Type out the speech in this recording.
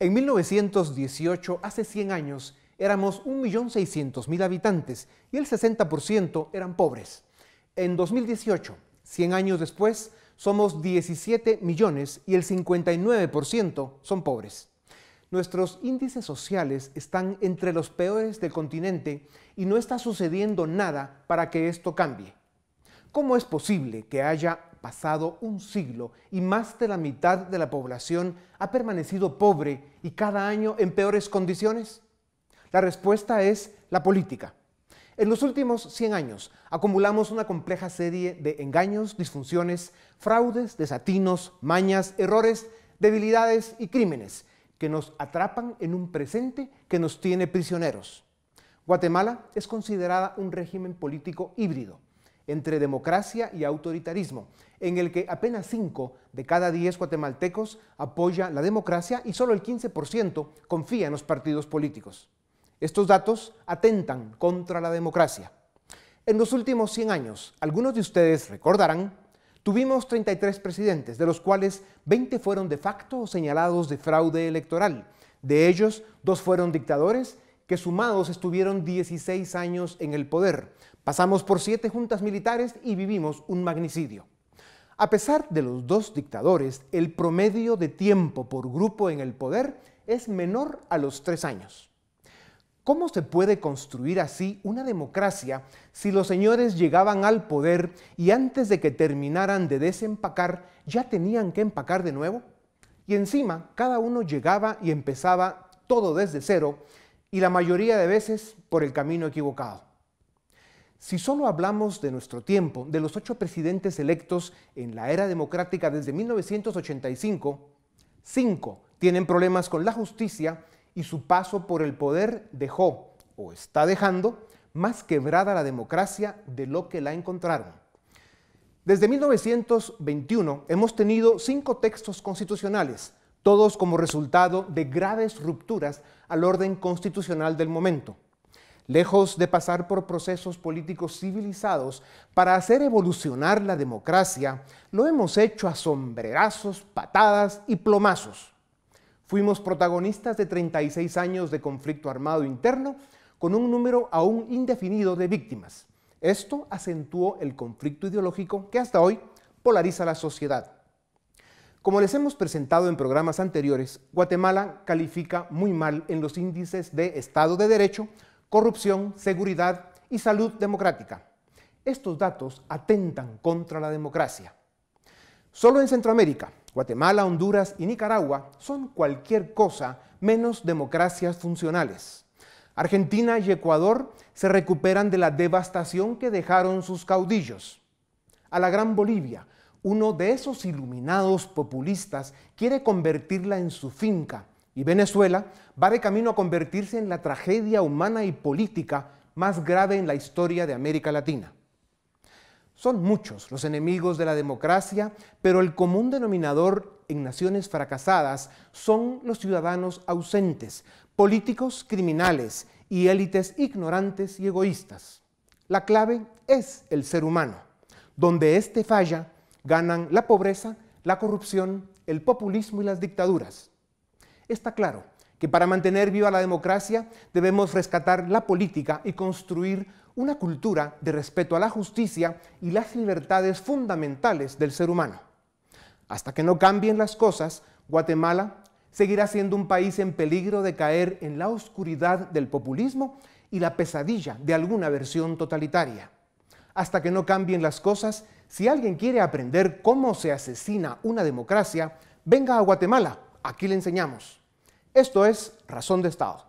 En 1918, hace 100 años, éramos 1.600.000 habitantes y el 60% eran pobres. En 2018, 100 años después, somos 17 millones y el 59% son pobres. Nuestros índices sociales están entre los peores del continente y no está sucediendo nada para que esto cambie. ¿Cómo es posible que haya pasado un siglo y más de la mitad de la población ha permanecido pobre y cada año en peores condiciones? La respuesta es la política. En los últimos 100 años acumulamos una compleja serie de engaños, disfunciones, fraudes, desatinos, mañas, errores, debilidades y crímenes que nos atrapan en un presente que nos tiene prisioneros. Guatemala es considerada un régimen político híbrido, entre democracia y autoritarismo, en el que apenas 5 de cada 10 guatemaltecos apoya la democracia y solo el 15% confía en los partidos políticos. Estos datos atentan contra la democracia. En los últimos 100 años, algunos de ustedes recordarán, tuvimos 33 presidentes, de los cuales 20 fueron de facto señalados de fraude electoral. De ellos, dos fueron dictadores que sumados estuvieron 16 años en el poder, Pasamos por siete juntas militares y vivimos un magnicidio. A pesar de los dos dictadores, el promedio de tiempo por grupo en el poder es menor a los tres años. ¿Cómo se puede construir así una democracia si los señores llegaban al poder y antes de que terminaran de desempacar ya tenían que empacar de nuevo? Y encima cada uno llegaba y empezaba todo desde cero y la mayoría de veces por el camino equivocado. Si solo hablamos de nuestro tiempo, de los ocho presidentes electos en la era democrática desde 1985, cinco tienen problemas con la justicia y su paso por el poder dejó, o está dejando, más quebrada la democracia de lo que la encontraron. Desde 1921 hemos tenido cinco textos constitucionales, todos como resultado de graves rupturas al orden constitucional del momento lejos de pasar por procesos políticos civilizados para hacer evolucionar la democracia, lo hemos hecho a sombrerazos, patadas y plomazos. Fuimos protagonistas de 36 años de conflicto armado interno con un número aún indefinido de víctimas. Esto acentuó el conflicto ideológico que hasta hoy polariza la sociedad. Como les hemos presentado en programas anteriores, Guatemala califica muy mal en los índices de Estado de Derecho corrupción, seguridad y salud democrática. Estos datos atentan contra la democracia. Solo en Centroamérica, Guatemala, Honduras y Nicaragua son cualquier cosa menos democracias funcionales. Argentina y Ecuador se recuperan de la devastación que dejaron sus caudillos. A la Gran Bolivia, uno de esos iluminados populistas quiere convertirla en su finca y Venezuela va de camino a convertirse en la tragedia humana y política más grave en la historia de América Latina. Son muchos los enemigos de la democracia, pero el común denominador en naciones fracasadas son los ciudadanos ausentes, políticos criminales y élites ignorantes y egoístas. La clave es el ser humano. Donde este falla, ganan la pobreza, la corrupción, el populismo y las dictaduras. Está claro que para mantener viva la democracia debemos rescatar la política y construir una cultura de respeto a la justicia y las libertades fundamentales del ser humano. Hasta que no cambien las cosas, Guatemala seguirá siendo un país en peligro de caer en la oscuridad del populismo y la pesadilla de alguna versión totalitaria. Hasta que no cambien las cosas, si alguien quiere aprender cómo se asesina una democracia, venga a Guatemala aquí le enseñamos. Esto es Razón de Estado.